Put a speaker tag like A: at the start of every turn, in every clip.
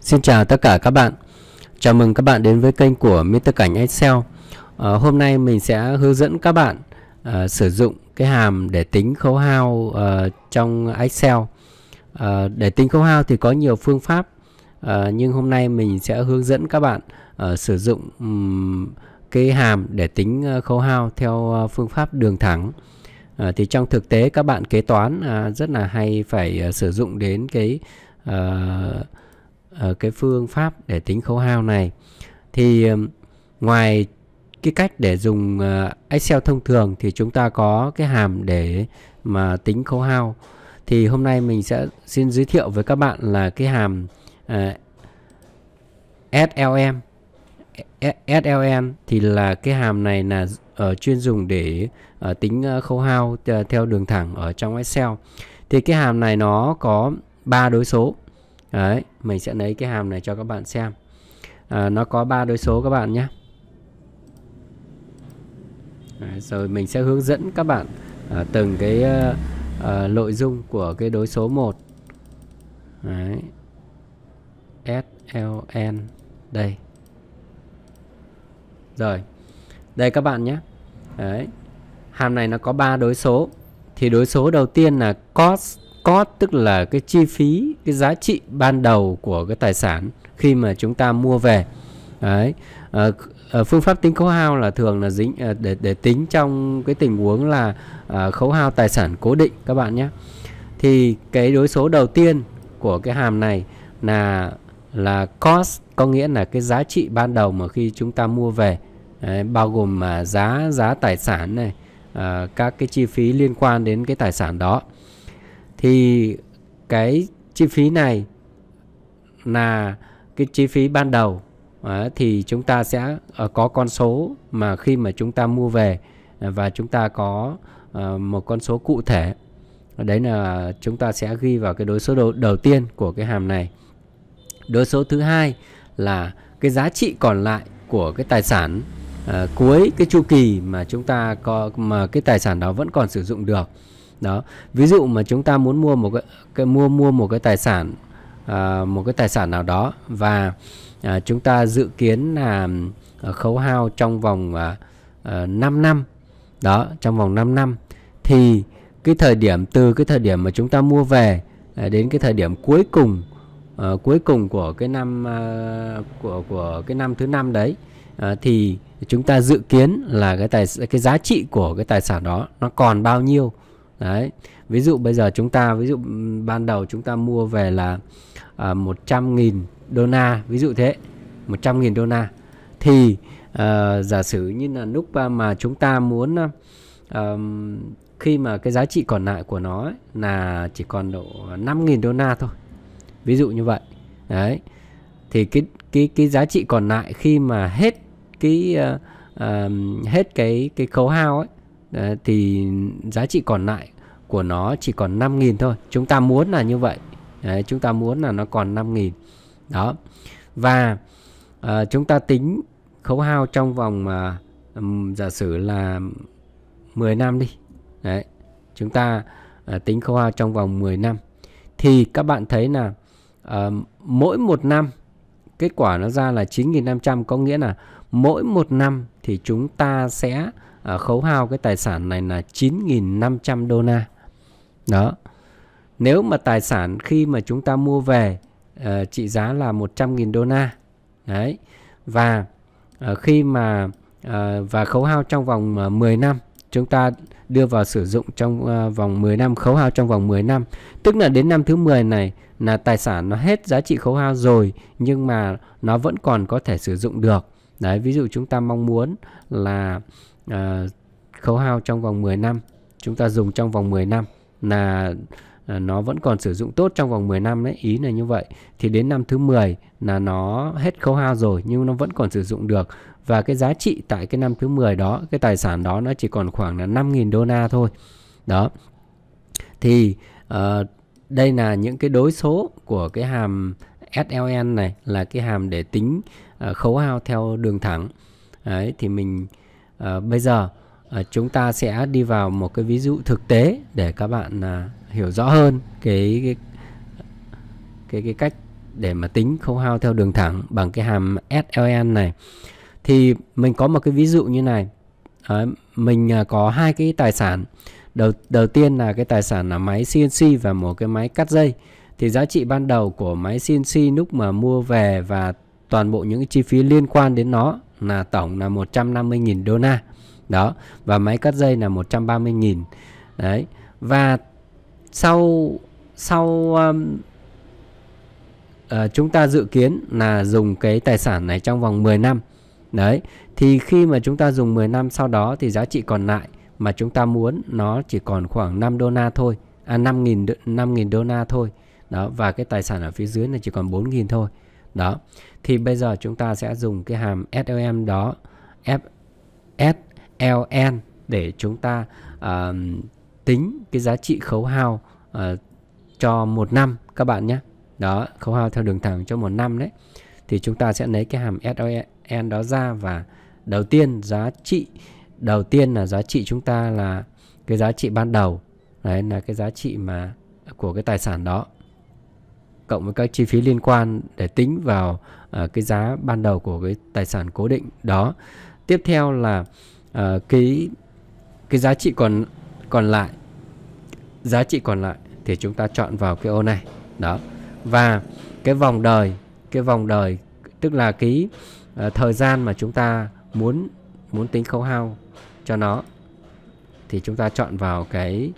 A: Xin chào tất cả các bạn Chào mừng các bạn đến với kênh của Mr. Cảnh Excel à, Hôm nay mình sẽ hướng dẫn các bạn à, sử dụng cái hàm để tính khấu hao à, trong Excel à, Để tính khấu hao thì có nhiều phương pháp à, Nhưng hôm nay mình sẽ hướng dẫn các bạn à, sử dụng um, cái hàm để tính khấu hao theo phương pháp đường thẳng à, Thì trong thực tế các bạn kế toán à, rất là hay phải à, sử dụng đến cái... À, Ờ, cái phương pháp để tính khấu hao này thì ngoài cái cách để dùng ờ, Excel thông thường thì chúng ta có cái hàm để mà tính khấu hao thì hôm nay mình sẽ xin giới thiệu với các bạn là cái hàm ờ, SLM SLM thì là cái hàm này là chuyên dùng để tính khấu hao theo đường thẳng ở trong Excel. Thì cái hàm này nó có ba đối số. Đấy, mình sẽ lấy cái hàm này cho các bạn xem. À, nó có ba đối số các bạn nhé. Đấy, rồi mình sẽ hướng dẫn các bạn à, từng cái à, à, nội dung của cái đối số 1. Đấy. SLN đây. Rồi. Đây các bạn nhé. Đấy. Hàm này nó có ba đối số. Thì đối số đầu tiên là cos cost tức là cái chi phí cái giá trị ban đầu của cái tài sản khi mà chúng ta mua về đấy à, phương pháp tính khấu hao là thường là dính ờ, để để tính trong cái tình huống là à, khấu hao tài sản cố định các bạn nhé thì cái đối số đầu tiên của cái hàm này là là cost có nghĩa là cái giá trị ban đầu mà khi chúng ta mua về Đấy, bao gồm mà giá giá tài sản này à, các cái chi phí liên quan đến cái tài sản đó thì cái chi phí này là cái chi phí ban đầu à, thì chúng ta sẽ ờ, có con số mà khi mà chúng ta mua về à, và chúng ta có ờ, một con số cụ thể đấy là chúng ta sẽ ghi vào cái đối số đầu, đầu tiên của cái hàm này đối số thứ hai là cái giá trị còn lại của cái tài sản à, cuối cái chu kỳ mà chúng ta có mà cái tài sản đó vẫn còn sử dụng được đó ví dụ mà chúng ta muốn mua một cái, cái mua mua một cái tài sản à, một cái tài sản nào đó và à, chúng ta dự kiến là à, khấu hao trong vòng à, à, 5 năm đó trong vòng 5 năm thì cái thời điểm từ cái thời điểm mà chúng ta mua về à, đến cái thời điểm cuối cùng à, cuối cùng của cái năm à, của của cái năm thứ năm đấy à, thì chúng ta dự kiến là cái tài cái giá trị của cái tài sản đó nó còn bao nhiêu đấy ví dụ bây giờ chúng ta ví dụ ừ, ban đầu chúng ta mua về là à, 100.000 đô la ví dụ thế 100.000 đô la thì à, giả sử như là lúc mà chúng ta muốn à, khi mà cái giá trị còn lại của nó ấy, là chỉ còn độ 5.000 đô la thôi ví dụ như vậy đấy thì cái cái cái giá trị còn lại khi mà hết cái uh, uh, hết cái cái khấu hao ấy Đấy, thì giá trị còn lại của nó chỉ còn 5.000 thôi chúng ta muốn là như vậy Đấy, chúng ta muốn là nó còn 5.000 đó và uh, chúng ta tính khấu hao trong vòng uh, giả sử là 10 năm đi Đấy, chúng ta uh, tính khấu hao trong vòng 10 năm thì các bạn thấy là uh, mỗi một năm kết quả nó ra là 9.500 có nghĩa là mỗi một năm thì chúng ta sẽ Ờ, khấu hao cái tài sản này là 9.500 đô la. Đó. Nếu mà tài sản khi mà chúng ta mua về à, trị giá là 100.000 đô la. Đấy. Và à, khi mà à, và khấu hao trong vòng à, 10 năm, chúng ta đưa vào sử dụng trong à, vòng 10 năm, khấu hao trong vòng 10 năm. Tức là đến năm thứ 10 này là tài sản nó hết giá trị khấu hao rồi nhưng mà nó vẫn còn có thể sử dụng được. Đấy, ví dụ chúng ta mong muốn là Ờ, khấu hao trong vòng 10 năm chúng ta dùng trong vòng 10 năm là à, nó vẫn còn sử dụng tốt trong vòng 10 năm đấy ý là như vậy thì đến năm thứ 10 là nó hết khấu hao rồi nhưng nó vẫn còn sử dụng được và cái giá trị tại cái năm thứ 10 đó cái tài sản đó nó chỉ còn khoảng là 5.000 đô la thôi đó thì uh, đây là những cái đối số của cái hàm SLN này là cái hàm để tính uh, khấu hao theo đường thẳng đấy thì mình à, bây giờ à, chúng ta sẽ đi vào một cái ví dụ thực tế để các bạn à, hiểu rõ hơn cái cái, cái cái cách để mà tính khấu hao theo đường thẳng bằng cái hàm SLN này thì mình có một cái ví dụ như này à, mình à, có hai cái tài sản đầu đầu tiên là cái tài sản là máy CNC và một cái máy cắt dây thì giá trị ban đầu của máy CNC lúc mà mua về và toàn bộ những cái chi phí liên quan đến nó là tổng là 150.000 đô la. Đó, và máy cắt dây là 130.000. Đấy. Và sau sau um, uh, chúng ta dự kiến là dùng cái tài sản này trong vòng 10 năm. Đấy, thì khi mà chúng ta dùng 10 năm sau đó thì giá trị còn lại mà chúng ta muốn nó chỉ còn khoảng 5 đô la thôi, à 5.000 5.000 đô la thôi. Đó và cái tài sản ở phía dưới là chỉ còn 4.000 thôi. Đó thì bây giờ chúng ta sẽ dùng cái hàm SLM đó F SLN để chúng ta uh, tính cái giá trị khấu hao uh, cho một năm các bạn nhé đó khấu hao theo đường thẳng cho một năm đấy thì chúng ta sẽ lấy cái hàm SLN đó ra và đầu tiên giá trị đầu tiên là giá trị chúng ta là cái giá trị ban đầu đấy là cái giá trị mà của cái tài sản đó cộng với các chi phí liên quan để tính vào uh, cái giá ban đầu của cái tài sản cố định đó tiếp theo là uh, cái cái giá trị còn còn lại giá trị còn lại thì chúng ta chọn vào cái ô này đó và cái vòng đời cái vòng đời tức là cái uh, thời gian mà chúng ta muốn muốn tính khấu hao cho nó thì chúng ta chọn vào cái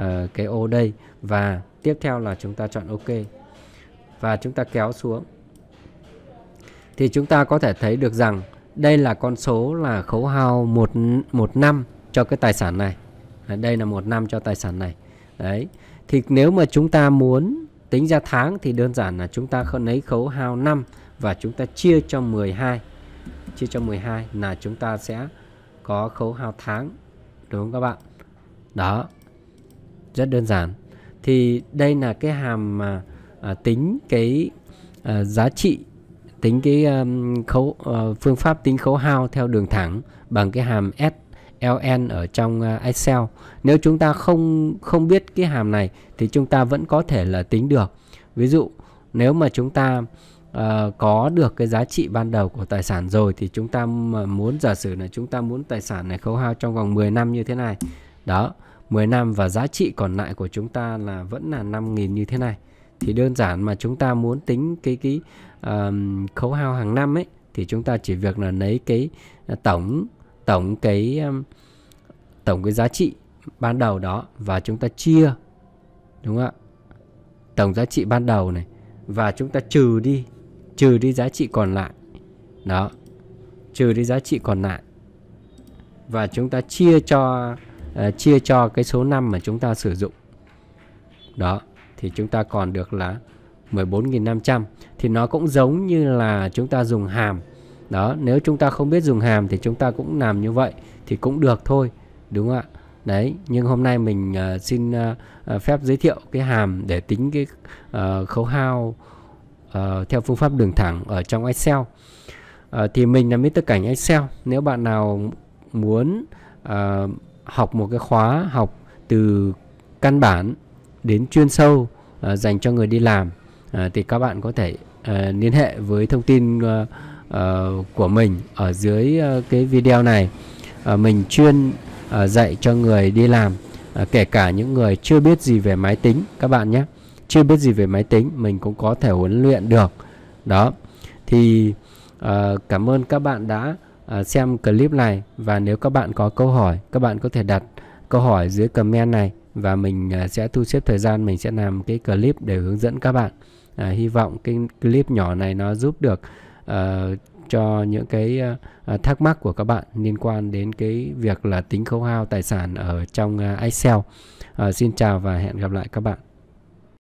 A: uh, cái ô đây và tiếp theo là chúng ta chọn ok và chúng ta kéo xuống thì chúng ta có thể thấy được rằng đây là con số là khấu hao một, một năm cho cái tài sản này à, đây là một năm cho tài sản này đấy thì nếu mà chúng ta muốn tính ra tháng thì đơn giản là chúng ta lấy khấu hao năm và chúng ta chia cho 12 chia cho 12 là chúng ta sẽ có khấu hao tháng đúng không các bạn đó rất đơn giản thì đây là cái hàm mà à, tính cái à, giá trị tính cái um, khấu uh, phương pháp tính khấu hao theo đường thẳng bằng cái hàm SLN ở trong uh, Excel. Nếu chúng ta không không biết cái hàm này thì chúng ta vẫn có thể là tính được. Ví dụ nếu mà chúng ta uh, có được cái giá trị ban đầu của tài sản rồi thì chúng ta muốn giả sử là chúng ta muốn tài sản này khấu hao trong vòng 10 năm như thế này. Đó, 10 năm và giá trị còn lại của chúng ta là vẫn là 5.000 như thế này thì đơn giản mà chúng ta muốn tính cái cái um, khấu hao hàng năm ấy thì chúng ta chỉ việc là lấy cái à, tổng tổng cái um, tổng cái giá trị ban đầu đó và chúng ta chia đúng không ạ tổng giá trị ban đầu này và chúng ta trừ đi trừ đi giá trị còn lại đó trừ đi giá trị còn lại và chúng ta chia cho uh, chia cho cái số năm mà chúng ta sử dụng đó thì chúng ta còn được là 14.500 thì nó cũng giống như là chúng ta dùng hàm đó nếu chúng ta không biết dùng hàm thì chúng ta cũng làm như vậy thì cũng được thôi đúng không ạ đấy nhưng hôm nay mình uh, xin uh, phép giới thiệu cái hàm để tính cái uh, khấu hao uh, theo phương pháp đường thẳng ở trong Excel uh, thì mình là Mr. Cảnh Excel nếu bạn nào muốn uh, học một cái khóa học từ căn bản đến chuyên sâu à, dành cho người đi làm à, thì các bạn có thể à, liên hệ với thông tin à, à, của mình ở dưới à, cái video này à, mình chuyên à, dạy cho người đi làm à, kể cả những người chưa biết gì về máy tính các bạn nhé chưa biết gì về máy tính mình cũng có thể huấn luyện được đó thì à, cảm ơn các bạn đã à, xem clip này và nếu các bạn có câu hỏi các bạn có thể đặt câu hỏi dưới comment này và mình à, sẽ thu xếp thời gian mình sẽ làm cái clip để hướng dẫn các bạn à, hy vọng cái clip nhỏ này nó giúp được à, cho những cái à, thắc mắc của các bạn liên quan đến cái việc là tính khấu hao tài sản ở trong Excel à, ờ, xin chào và hẹn gặp lại các bạn